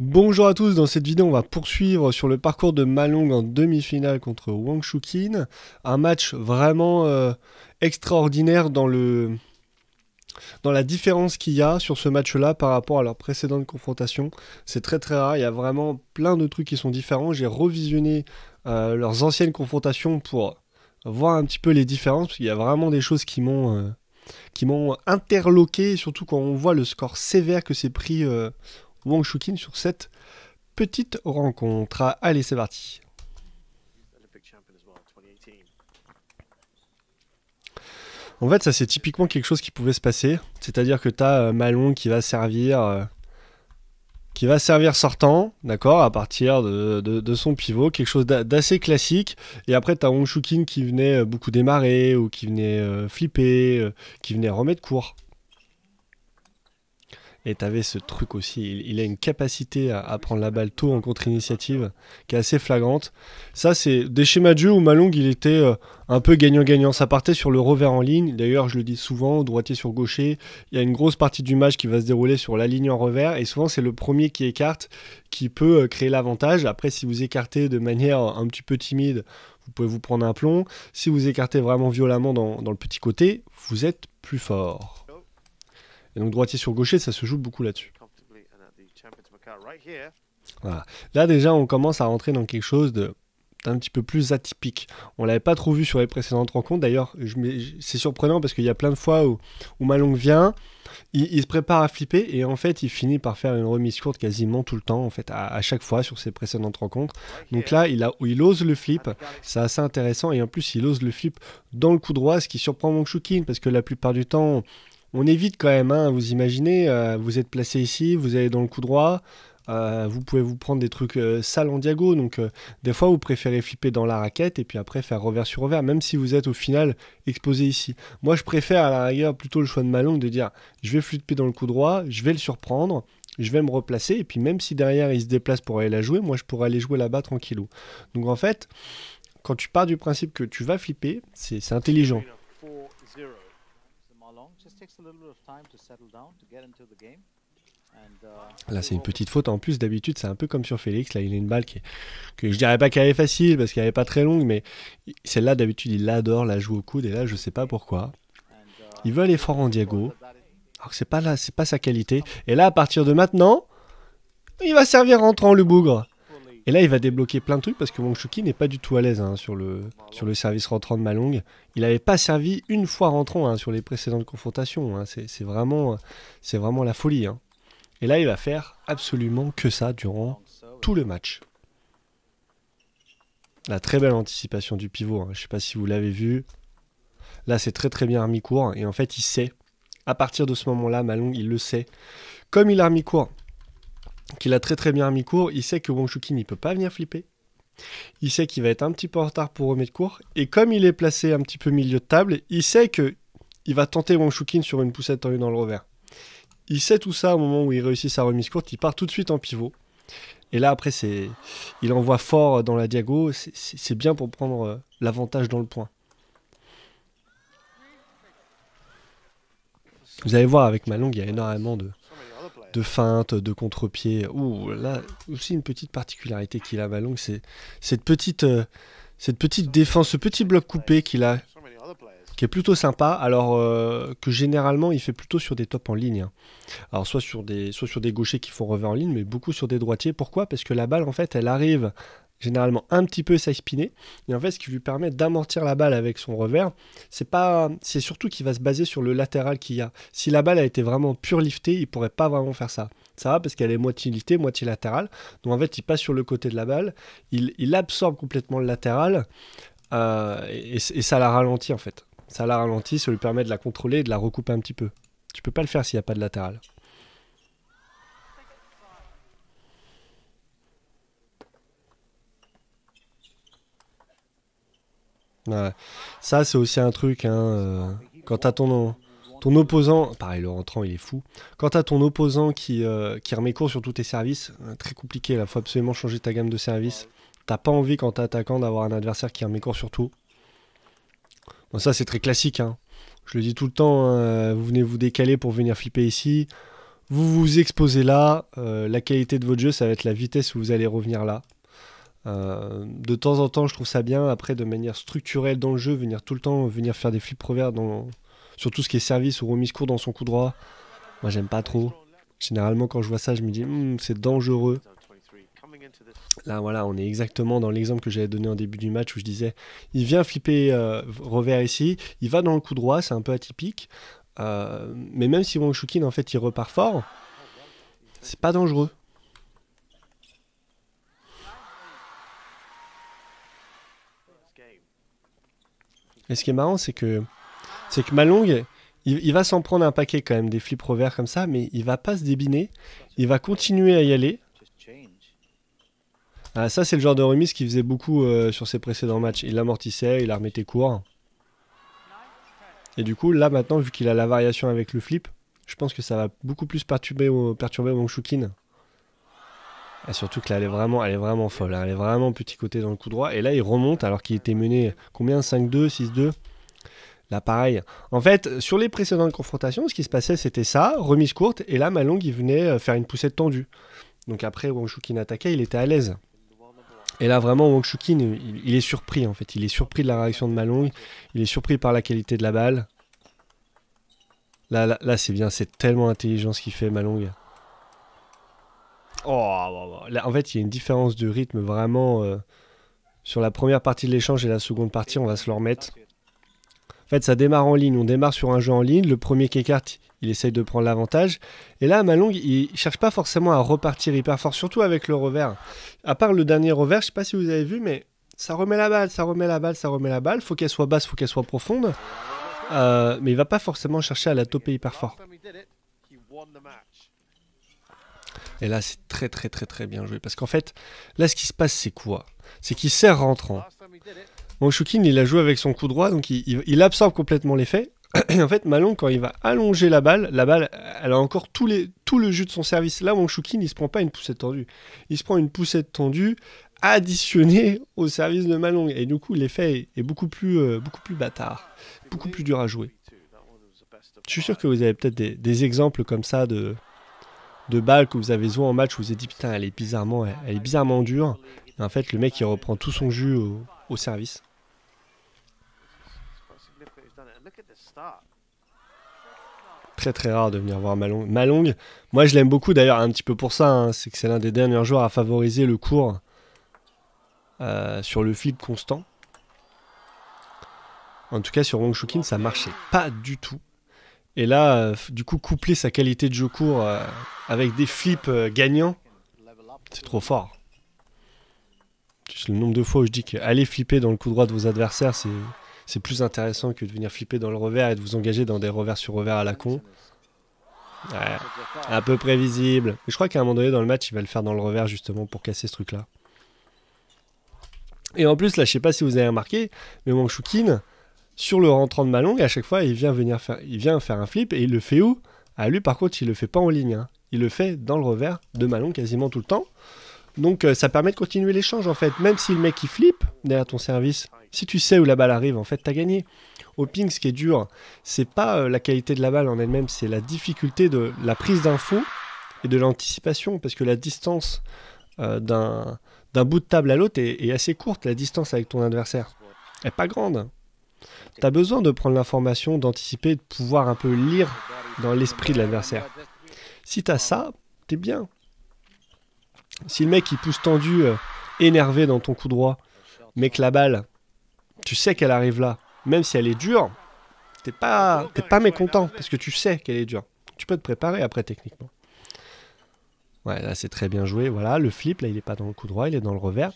Bonjour à tous, dans cette vidéo on va poursuivre sur le parcours de Malong en demi-finale contre Wang Shukin. Un match vraiment euh, extraordinaire dans, le... dans la différence qu'il y a sur ce match-là par rapport à leur précédente confrontation. C'est très très rare, il y a vraiment plein de trucs qui sont différents. J'ai revisionné euh, leurs anciennes confrontations pour voir un petit peu les différences, parce qu'il y a vraiment des choses qui m'ont... Euh, qui m'ont interloqué, surtout quand on voit le score sévère que c'est pris Wang Shukin sur cette petite rencontre. Allez, c'est parti. En fait, ça c'est typiquement quelque chose qui pouvait se passer. C'est-à-dire que tu as euh, Malon qui va servir, euh, qui va servir sortant, d'accord, à partir de, de, son pivot, quelque chose d'assez classique. Et après, tu as Wang Shukin qui venait euh, beaucoup démarrer ou qui venait flipper, qui venait remettre court. Et t'avais ce truc aussi. Il, a une capacité à, prendre la balle tôt en contre-initiative qui est assez flagrante. Ça, c'est des schémas de jeu où Malong, il était euh, un peu gagnant-gagnant. Ça partait sur le revers en ligne. D'ailleurs, je le dis souvent, droitier sur gaucher. Il y a une grosse partie du match qui va se dérouler sur la ligne en revers. Et souvent, c'est le premier qui écarte qui peut euh, créer l'avantage. Après, si vous écartez de manière un petit peu timide, vous pouvez vous prendre un plomb. Si vous écartez vraiment violemment dans le petit côté, vous êtes plus fort donc droitier sur gaucher, ça se joue beaucoup là-dessus. Là déjà, on commence à rentrer dans quelque chose d'un petit peu plus atypique. On l'avait pas trop vu sur les précédentes rencontres. D'ailleurs, c'est surprenant parce qu'il y a plein de fois où, où Malong vient, il, se prépare à flipper et en fait, il finit par faire une remise courte quasiment tout le temps, en fait, à, chaque fois sur ses précédentes rencontres. Donc là, il, il ose le flip. C'est assez intéressant et en plus, il ose le flip dans le coup droit, ce qui surprend Shukin parce que la plupart du temps, on évite quand même, hein, vous imaginez, euh, vous êtes placé ici, vous allez dans le coup droit, euh, vous pouvez vous prendre des trucs euh, sales en diago, donc des fois vous préférez flipper dans la raquette et puis après faire revers sur revers, même si vous êtes au final exposé ici. Moi je préfère à la rigueur plutôt le choix de langue de dire je vais flipper dans le coup droit, je vais le surprendre, je vais me replacer et puis même si derrière il se déplace pour aller la jouer, moi je pourrais aller jouer là-bas tranquillou. Donc en fait, quand tu pars du principe que tu vas flipper, c'est intelligent. Uh, là, c'est une petite faute. En plus, d'habitude, c'est un peu comme sur Félix. Là, il a une balle qui que je dirais pas qu'elle est facile parce qu'elle n'est pas très longue, mais celle-là, d'habitude, il l'adore, la joue au coude. Et là, je sais pas pourquoi. Uh, il veut aller fort en diago. Alors que c'est pas là, c'est pas sa qualité. Et là, à partir de maintenant, il va servir rentrant le bougre. Et là, il va débloquer plein de trucs parce que Wang Shuki n'est pas du tout à l'aise hein, sur, le, sur le service rentrant de Malong. Il n'avait pas servi une fois rentrant hein, sur les précédentes confrontations. Hein. C'est vraiment, vraiment la folie. Et là, il va faire absolument que ça durant tout le match. La très belle anticipation du pivot. Je ne sais pas si vous l'avez vu. Là, c'est très très bien remis court. Et en fait, il sait. À partir de ce moment-là, Malong, il le sait. Comme il a remis court qu'il a très très bien remis court, il sait que Wong Shukin ne peut pas venir flipper. Il sait qu'il va être un petit peu en retard pour remettre court. Et comme il est placé un petit peu milieu de table, il sait que il va tenter Wong Shukin sur une poussette tendue dans le revers. Il sait tout ça au moment où il réussit sa remise courte. Il part tout de suite en pivot. Et là, après, c'est, il envoie fort dans la diago. C'est bien pour prendre euh, l'avantage dans le point. Vous allez voir, avec Malong, il y a énormément de, de feinte, de contre-pied. Ouh, là aussi une petite particularité qu'il a Malong, c'est cette petite, euh, cette petite défense, ce petit bloc coupé qu'il a, qui est plutôt sympa. Alors euh, que généralement il fait plutôt sur des tops en ligne. Hein. Alors soit sur des, soit sur des gauchers qui font revers en ligne, mais beaucoup sur des droitiers. Pourquoi Parce que la balle en fait, elle arrive généralement un petit peu spinée Et en fait, ce qui lui permet d'amortir la balle avec son revers, c'est pas, c'est surtout qu'il va se baser sur le latéral qu'il y a. Si la balle a été vraiment pure liftée, il pourrait pas vraiment faire ça. Ça va parce qu'elle est moitié liftée, moitié latérale. Donc en fait, il passe sur le côté de la balle, il, absorbe complètement le latéral euh, et, ça la ralentit en fait. Ça la ralentit, ça lui permet de la contrôler et de la recouper un petit peu. Tu peux pas le faire s'il n'y a pas de latéral. Ça, c'est aussi un truc. Hein, euh, quand t'as ton, ton opposant, pareil, le rentrant, il est fou. Quand t'as ton opposant qui, euh, qui remet court sur tous tes services, euh, très compliqué, il faut absolument changer ta gamme de services. T'as pas envie, quand t'es attaquant, d'avoir un adversaire qui remet court sur tout. Bon, ça, c'est très classique. Hein. Je le dis tout le temps, hein, vous venez vous décaler pour venir flipper ici. Vous vous exposez là. la qualité de votre jeu, ça va être la vitesse où vous allez revenir là. Euh, de temps en temps, je trouve ça bien. Après, de manière structurelle dans le jeu, venir tout le temps, venir faire des flips revers dans, sur tout ce qui est service ou remise court dans son coup droit, moi j'aime pas trop. Généralement, quand je vois ça, je me dis hmm, c'est dangereux. Là, voilà, on est exactement dans l'exemple que j'avais donné en début du match où je disais il vient flipper euh, revers ici, il va dans le coup droit, c'est un peu atypique. Euh, mais même si Wang Shukin en fait il repart fort, c'est pas dangereux. Et ce qui est marrant, c'est que, c'est que Malong, il, va s'en prendre un paquet quand même, des flips revers comme ça, mais il va pas se débiner. Il va continuer à y aller. Ah, ça, c'est le genre de remise qu'il faisait beaucoup euh, sur ses précédents matchs. Il l'amortissait, il la remettait court. Et du coup, là maintenant, vu qu'il a la variation avec le flip, je pense que ça va beaucoup plus perturber, euh, perturber surtout que là, elle est vraiment, elle est vraiment folle. Hein. Elle est vraiment petit côté dans le coup droit. Et là, il remonte alors qu'il était mené combien 5-2, 6-2 Là, pareil. En fait, sur les précédentes confrontations, ce qui se passait, c'était ça, remise courte. Et là, Malong, il venait euh, faire une poussette tendue. Donc après, Wang Shukin attaquait, il était à l'aise. Et là, vraiment, Wang Shukin, il, est surpris, en fait. Il est surpris de la réaction de Malong. Il est surpris par la qualité de la balle. Là, là, là c'est bien. C'est tellement intelligent ce qu'il fait, Malong. Oh, oh, oh, oh, là, en fait, il y a une différence de rythme vraiment euh, sur la première partie de l'échange et la seconde partie, on va se le remettre. En fait, ça démarre en ligne, on démarre sur un jeu en ligne, le premier qui écarte, il essaye de prendre l'avantage. Et là, Malong, il cherche pas forcément à repartir hyper fort, surtout avec le revers. À part le dernier revers, je sais pas si vous avez vu, mais ça remet la balle, ça remet la balle, ça remet la balle. Faut qu'elle soit basse, faut qu'elle soit profonde. Euh, mais il va pas forcément chercher à la toper hyper fort. Et là, c'est très très très très bien joué. Parce qu'en fait, là, ce qui se passe, c'est quoi C'est qu'il sert rentrant. choukin il a joué avec son coup droit, donc il, absorbe complètement l'effet. Et en fait, Malon, quand il va allonger la balle, la balle, elle a encore tout, les, tout le jus de son service. Là, choukin il se prend pas une poussette tendue. Il se prend une poussette tendue additionnée au service de Malong. Et du coup, l'effet est beaucoup plus, euh, beaucoup plus bâtard, beaucoup plus dur à jouer. Je suis sûr que vous avez peut-être des exemples comme ça de, de balles que vous avez joué en match, vous vous êtes dit putain, elle est bizarrement, elle est bizarrement dure. Et en fait, le mec il reprend tout son jus au, service. Très très rare de venir voir Malong. Malong, moi je l'aime beaucoup d'ailleurs un petit peu pour ça, hein. c'est que c'est l'un des derniers joueurs à favoriser le cours euh, sur le fil constant. En tout cas sur Wong Shukin ça marchait pas du tout. Et là, euh, du coup, coupler sa qualité de jeu court euh, avec des flips euh, gagnants, c'est trop fort. Le nombre de fois où je dis qu'aller flipper dans le coup droit de vos adversaires, c'est plus intéressant que de venir flipper dans le revers et de vous engager dans des revers sur revers à la con. Ouais, un peu prévisible. Mais je crois qu'à un moment donné dans le match, il va le faire dans le revers justement pour casser ce truc-là. Et en plus, là, je sais pas si vous avez remarqué, mais Wangshukin, sur le rentrant de Malong à chaque fois il vient venir faire, il vient faire un flip et il le fait où À ah, lui par contre il le fait pas en ligne, hein. il le fait dans le revers de Malong quasiment tout le temps. Donc euh, ça permet de continuer l'échange en fait, même si le mec il flippe derrière ton service, si tu sais où la balle arrive en fait tu as gagné. Au ping ce qui est dur, c'est pas euh, la qualité de la balle en elle-même, c'est la difficulté de la prise d'info et de l'anticipation parce que la distance euh, d'un bout de table à l'autre est, assez courte, la distance avec ton adversaire. Elle n'est pas grande. T'as besoin de prendre l'information, d'anticiper, de pouvoir un peu lire dans l'esprit de l'adversaire. Si t'as ça, t'es bien. Si le mec il pousse tendu, euh, énervé dans ton coup droit, mais que la balle, tu sais qu'elle arrive là, même si elle est dure, t'es pas, t'es pas mécontent parce que tu sais qu'elle est dure. Tu peux te préparer après techniquement. Ouais, là c'est très bien joué. Voilà, le flip, là il est pas dans le coup droit, il est dans le revers.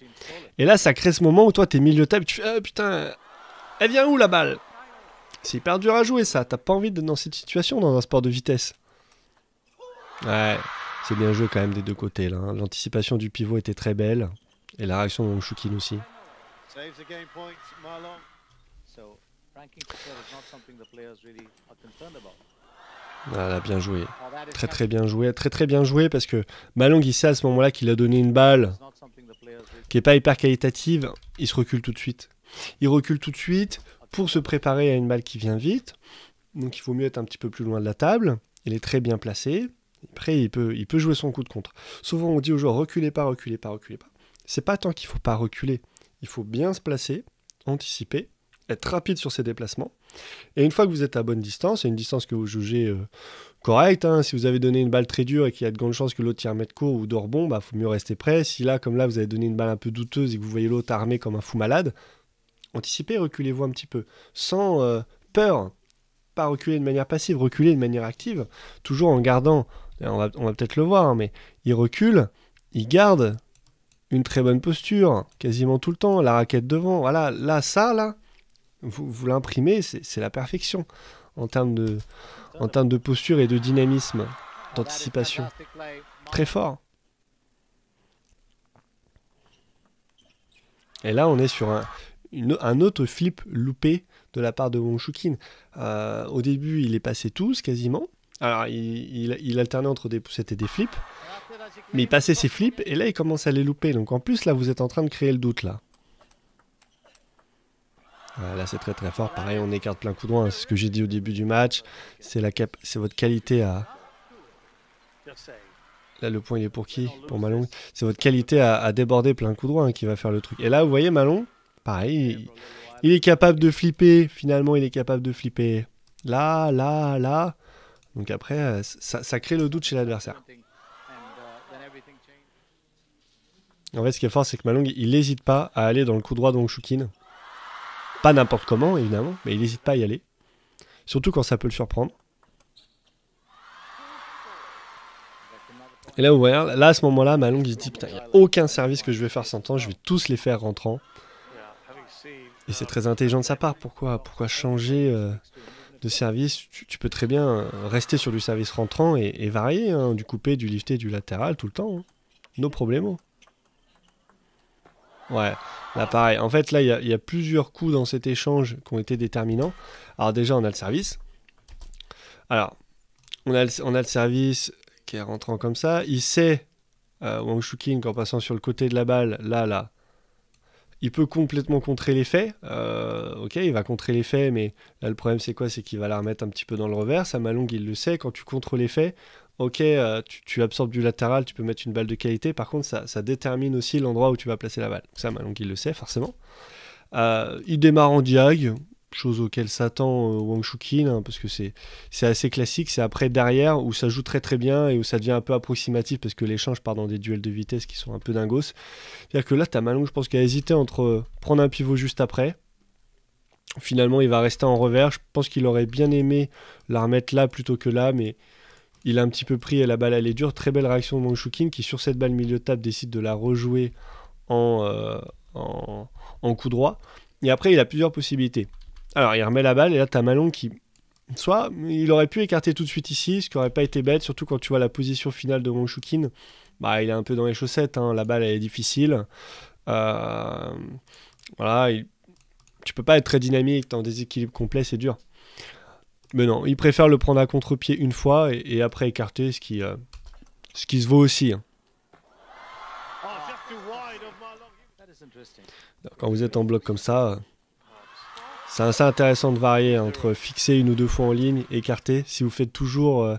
Et là ça crée ce moment où toi t'es milieu de table, tu fais ah, putain, elle vient où la balle C'est hyper dur à jouer ça, t'as pas envie d'être dans cette situation dans un sport de vitesse. Ouais, c'est bien joué quand même des deux côtés là. Hein. L'anticipation du pivot était très belle. Et la réaction de Mouchoukine aussi. Voilà, bien joué. Très très bien joué. Très très bien joué parce que Malong, il sait à ce moment-là qu'il a donné une balle qui n'est pas hyper qualitative. Il se recule tout de suite. Il recule tout de suite pour se préparer à une balle qui vient vite. Donc il vaut mieux être un petit peu plus loin de la table. Il est très bien placé. Après, il peut, jouer son coup de contre. Souvent, on dit aux joueurs reculez pas, reculez pas, reculez pas. C'est pas tant qu'il faut pas reculer. Il faut bien se placer, anticiper, être rapide sur ses déplacements. Et une fois que vous êtes à bonne distance, et une distance que vous jugez euh, correcte, hein, si vous avez donné une balle très dure et qu'il y a de grandes chances que l'autre tire un mètre court ou d'orbon, il bah, vaut mieux rester prêt. Si là, comme là, vous avez donné une balle un peu douteuse et que vous voyez l'autre armé comme un fou malade, Anticipez, reculez-vous un petit peu, sans euh, peur. Pas reculer de manière passive, reculer de manière active, toujours en gardant, on va, on va peut-être le voir, hein, mais il recule, il garde une très bonne posture, quasiment tout le temps, la raquette devant, voilà, là, ça, là, vous, vous l'imprimez, c'est la perfection en termes, de, en termes de posture et de dynamisme, d'anticipation. Très fort. Et là, on est sur un, un autre flip loupé de la part de Wong euh, au début, il est passé tous quasiment. Alors, il, alternait entre des poussettes et des flips. Mais il passait ses flips et là, il commence à les louper. Donc, en plus, là, vous êtes en train de créer le doute là. là, c'est très très fort. Pareil, on écarte plein coup de C'est ce que j'ai dit au début du match. C'est cap... votre qualité à. Là, le point, il est pour qui Pour Malon. C'est votre qualité à, déborder plein coup droit qui va faire le truc. Et là, vous voyez, Malon, Pareil, il, est capable de flipper. Finalement, il est capable de flipper là, là, là. Donc après, euh, ça, crée le doute chez l'adversaire. En fait, ce qui est fort, c'est que Malong, il n'hésite pas à aller dans le coup droit d'Ongshukin. Pas n'importe comment, évidemment, mais il n'hésite pas à y aller. Surtout quand ça peut le surprendre. Et là, vous voyez, là, à ce moment-là, Malong, il se dit, putain, il n'y a aucun service que je vais faire sans temps, je vais tous les faire rentrant. Et c'est très intelligent de sa part. Pourquoi, pourquoi changer euh, de service tu, peux très bien rester sur du service rentrant et, varier, hein, du coupé, du lifté, du latéral tout le temps. Hein. Nos problèmes. Ouais, là pareil. En fait, là, il y, a plusieurs coups dans cet échange qui ont été déterminants. Alors déjà, on a le service. Alors, on a le, service qui est rentrant comme ça. Il sait, euh, Wang en passant sur le côté de la balle, là, là, il peut complètement contrer l'effet. Euh, ok, il va contrer l'effet, mais là, le problème, c'est quoi C'est qu'il va la remettre un petit peu dans le revers. Ça, Malong, il le sait. Quand tu contres l'effet, ok, euh, tu, absorbes du latéral, tu peux mettre une balle de qualité. Par contre, ça, détermine aussi l'endroit où tu vas placer la balle. Ça, Malong, il le sait, forcément. Euh, il démarre en diag chose auquel s'attend euh, Wang Shukin, hein, parce que c'est assez classique. C'est après, derrière, où ça joue très très bien et où ça devient un peu approximatif, parce que l'échange part dans des duels de vitesse qui sont un peu dingos. C'est-à-dire que là, as je pense, qu'il a hésité entre euh, prendre un pivot juste après. Finalement, il va rester en revers. Je pense qu'il aurait bien aimé la remettre là plutôt que là, mais il a un petit peu pris et la balle, elle est dure. Très belle réaction de Wang Shukin, qui, sur cette balle milieu de table, décide de la rejouer en, euh, en coup droit. Et après, il a plusieurs possibilités. Alors, il remet la balle et là, as Malon qui. Soit il aurait pu écarter tout de suite ici, ce qui aurait pas été bête, surtout quand tu vois la position finale de Monchoukin Bah, il est un peu dans les chaussettes, hein. la balle elle est difficile. Euh, voilà, tu peux pas être très dynamique, dans des équilibres complet, c'est dur. Mais non, il préfère le prendre à contre-pied une fois et, après écarter, ce qui, euh, ce qui se vaut aussi. Hein. Oh, quand vous êtes en bloc comme ça, euh, c'est assez intéressant de varier entre fixer une ou deux fois en ligne, écarter. Si vous faites toujours euh,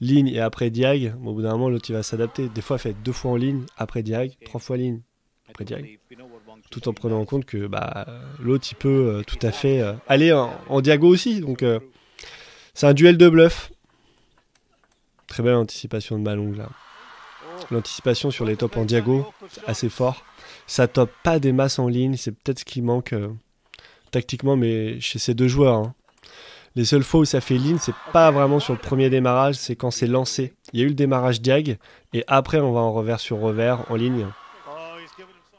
ligne et après diag, au bout d'un moment, l'autre il va s'adapter. Des fois, faites deux fois en ligne, après diag, trois fois ligne, après diag. Tout en prenant en compte que bah, l'autre il peut euh, tout à fait euh, aller en, diago aussi. Donc, c'est un duel de bluff. Très belle anticipation de Malong là. L'anticipation sur les tops en diago, assez fort. Ça top pas des masses en ligne, c'est peut-être ce qui manque tactiquement, mais chez ces deux joueurs. Hein. Les seules fois où ça fait ligne, c'est pas vraiment sur le premier démarrage, c'est quand c'est lancé. Il y a eu le démarrage diag, et après on va en revers sur revers, en ligne.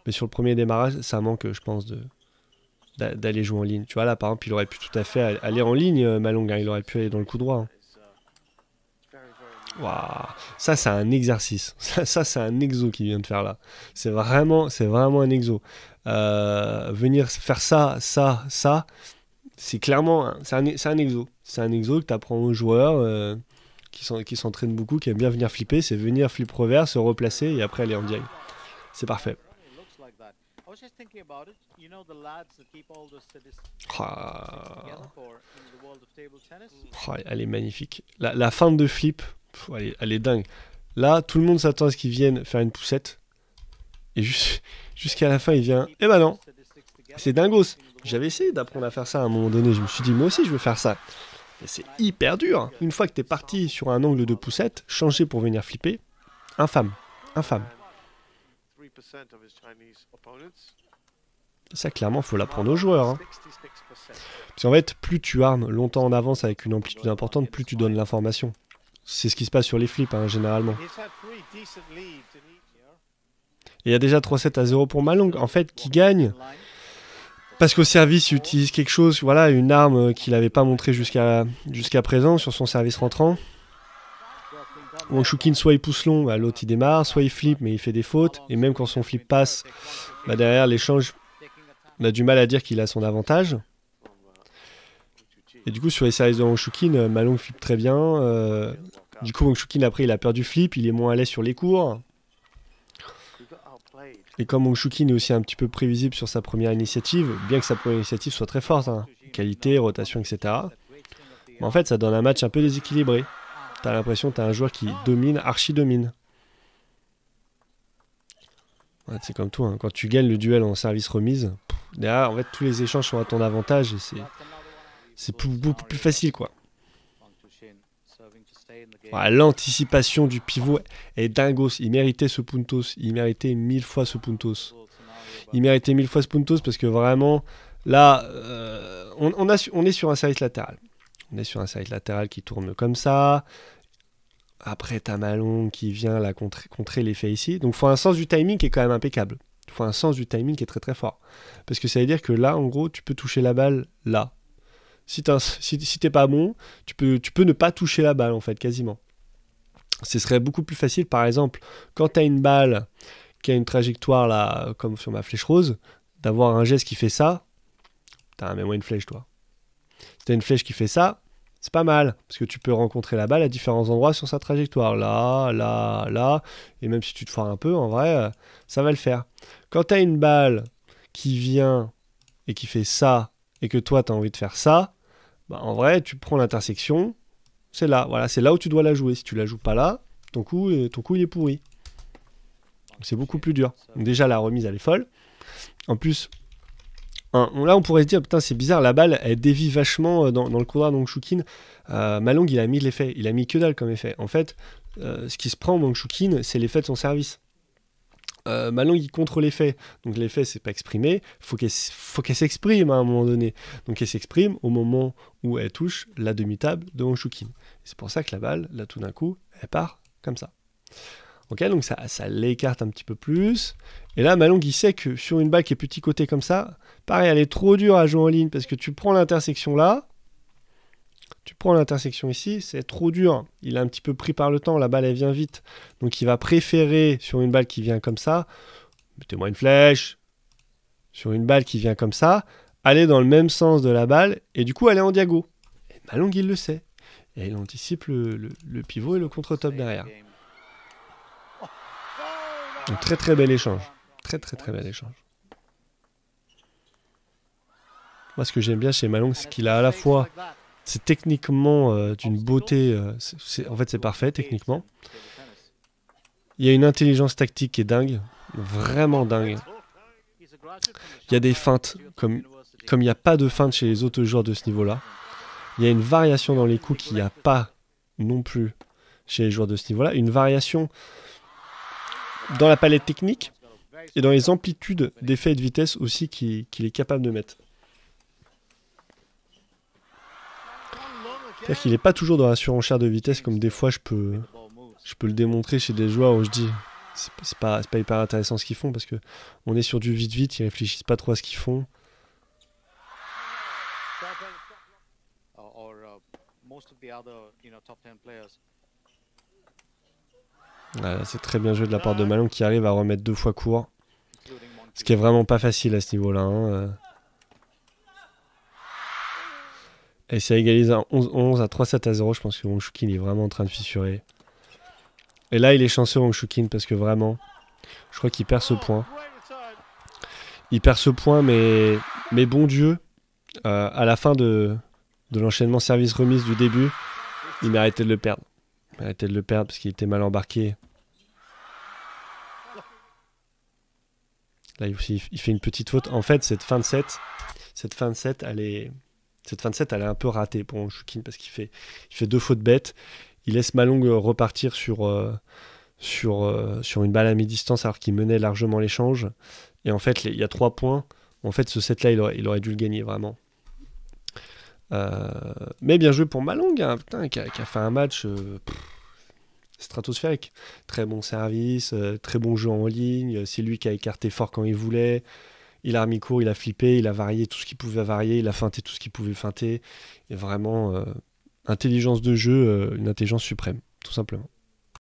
Mais sur le premier démarrage, ça manque, je pense, de d'aller jouer en ligne. Tu vois, là, par exemple, il aurait pu tout à fait aller en ligne, euh, Malonga. Hein. Il aurait pu aller dans le coup droit. Hein. Waouh Ça, c'est un exercice. Ça, c'est un exo qu'il vient de faire là. C'est vraiment, vraiment un exo. Euh, venir faire ça, ça, ça, c'est clairement c'est un, un, exo. C'est un exo que tu apprends aux joueurs euh, qui, qui s'entraînent beaucoup, qui aiment bien venir flipper. C'est venir flipper revers, se replacer et après aller en diagonale. C'est parfait. Ah. Ah, elle est magnifique. La, la fin de flip, elle, est, elle est dingue. Là, tout le monde s'attend à ce qu'ils viennent faire une poussette. Et jusqu'à la fin, il vient Eh ben non C'est dingos J'avais essayé d'apprendre à faire ça à un moment donné. Je me suis dit, moi aussi, je veux faire ça. Mais c'est hyper dur. Une fois que t'es parti sur un angle de poussette, changer pour venir flipper, infâme. Infâme. Ça, clairement, faut l'apprendre aux joueurs. Hein. Parce qu'en fait, plus tu armes longtemps en avance avec une amplitude importante, plus tu donnes l'information. C'est ce qui se passe sur les flips, hein, généralement il y a déjà 3-7 à 0 pour Malong. En fait, qui gagne parce qu'au service, il utilise quelque chose, voilà, une arme qu'il n'avait pas montrée jusqu'à jusqu'à présent sur son service rentrant. Wang Shukin, soit il pousse long, bah, l'autre il démarre, soit il flippe, mais il fait des fautes. Et même quand son flip passe, bah, derrière l'échange, on bah, a du mal à dire qu'il a son avantage. Et du coup, sur les services de Wang Shukin, euh, Malong flippe très bien. Euh, du coup, Wang Shukin, après, il a perdu flip, il est moins à l'aise sur les cours. Et comme Oushukin est aussi un petit peu prévisible sur sa première initiative, bien que sa première initiative soit très forte, hein, qualité, rotation, etc., en fait, ça donne un match un peu déséquilibré. T'as l'impression que t'as un joueur qui domine, archi-domine. c'est comme tout, hein. quand tu gagnes le duel en service remise, derrière, en fait, tous les échanges sont à ton avantage et c'est beaucoup plus facile, quoi. L'anticipation du pivot est dingos. Il méritait ce Puntos. Il méritait mille fois ce Puntos. Il méritait mille fois ce Puntos parce que vraiment, là, euh, on, est sur un service latéral. On est sur un service latéral qui tourne comme ça. Après, as Malon qui vient la contrer, contrer l'effet ici. Donc, il faut un sens du timing qui est quand même impeccable. Il faut un sens du timing qui est très très fort. Parce que ça veut dire que là, en gros, tu peux toucher la balle là. Si t'es pas bon, tu peux, tu peux ne pas toucher la balle, en fait, quasiment ce serait beaucoup plus facile, par exemple, quand tu as une balle qui a une trajectoire, là, comme sur ma flèche rose, d'avoir un geste qui fait ça. un mais moi une flèche, toi. Si une flèche qui fait ça, c'est pas mal, parce que tu peux rencontrer la balle à différents endroits sur sa trajectoire. Là, là, là, et même si tu te foires un peu, en vrai, euh, ça va le faire. Quand t'as une balle qui vient et qui fait ça, et que toi, t'as envie de faire ça, bah, en vrai, tu prends l'intersection, c'est là, voilà, c'est là où tu dois la jouer. Si tu la joues pas là, ton coup, ton coup il est pourri. C'est beaucoup plus dur. déjà la remise elle est folle. En plus, là on pourrait se dire putain c'est bizarre, la balle elle dévie vachement euh, dans, le couloir donc Shukin. Euh, Malong il a mis l'effet, il a mis que dalle comme effet. En fait, euh, ce qui se prend donc Shukin, c'est l'effet de son service. Euh, Malong il contre l'effet, donc l'effet c'est pas exprimé, faut faut qu'elle s'exprime hein, à un moment donné. Donc elle s'exprime au moment où elle touche la demi-table de Shukin c'est pour ça que la balle, là tout d'un coup, elle part comme ça. Ok, donc ça, l'écarte un petit peu plus. Et là, Malong, il sait que sur une balle qui est petit côté comme ça, pareil, elle est trop dure à jouer en ligne parce que tu prends l'intersection là, tu prends l'intersection ici, c'est trop dur. Il est un petit peu pris par le temps, la balle elle vient vite. Donc il va préférer sur une balle qui vient comme ça, mettez-moi une flèche, sur une balle qui vient comme ça, aller dans le même sens de la balle et du coup aller en diago. Et Malong, il le sait. Et il anticipe le, pivot et le contre-top derrière. très très bel échange. Très très très bel échange. Moi ce que j'aime bien chez Malong, c'est qu'il a à la fois... C'est techniquement euh, d'une beauté... Euh, en fait c'est parfait techniquement. Il y a une intelligence tactique qui est dingue. Vraiment dingue. Il y a des feintes comme... Comme il n'y a pas de feintes chez les autres joueurs de ce niveau-là, il y a une variation dans les coups qu'il n'y a pas non plus chez les joueurs de ce niveau-là. Une variation dans la palette technique et dans les amplitudes d'effet et de vitesse aussi qu'il est capable de mettre. C'est-à-dire qu'il n'est pas toujours dans la surenchère de vitesse comme des fois je peux, je peux le démontrer chez des joueurs où je dis c'est pas, pas hyper intéressant ce qu'ils font parce que on est sur du vite-vite, ils réfléchissent pas trop à ce qu'ils font. c'est très bien joué de la part de Malon qui arrive à remettre deux fois court. Ce qui est vraiment pas facile à ce niveau-là. Hein, euh. Et ça égalise à 11-11 à 3-7 à 0. Je pense que Wong Shukin est vraiment en train de fissurer. Et là, il est chanceux Wong Shukin parce que vraiment, je crois qu'il perd ce point. Il perd ce point, mais, mais bon Dieu, euh, à la fin de, de l'enchaînement service-remise du début, il arrêté de le perdre. Il arrêté de le perdre parce qu'il était mal embarqué. Là il fait une petite faute. En fait, cette fin de set, cette fin de set, elle est, cette fin de un peu ratée pour Choukin parce qu'il fait, il fait deux fautes bêtes. Il laisse Malong repartir sur, euh, sur, euh, sur une balle à mi-distance alors qu'il menait largement l'échange. Et en fait, il y a trois points. En fait, ce set-là, il il aurait dû le gagner vraiment. Euh, mais bien joué pour Malong, hein, qui, a, fait un match euh, stratosphérique. Très bon service, euh, très bon jeu en ligne. C'est lui qui a écarté fort quand il voulait. Il a remis court, il a flippé, il a varié tout ce qu'il pouvait varier, il a feinté tout ce qu'il pouvait feinter. Et vraiment, intelligence de jeu, une intelligence suprême, tout simplement.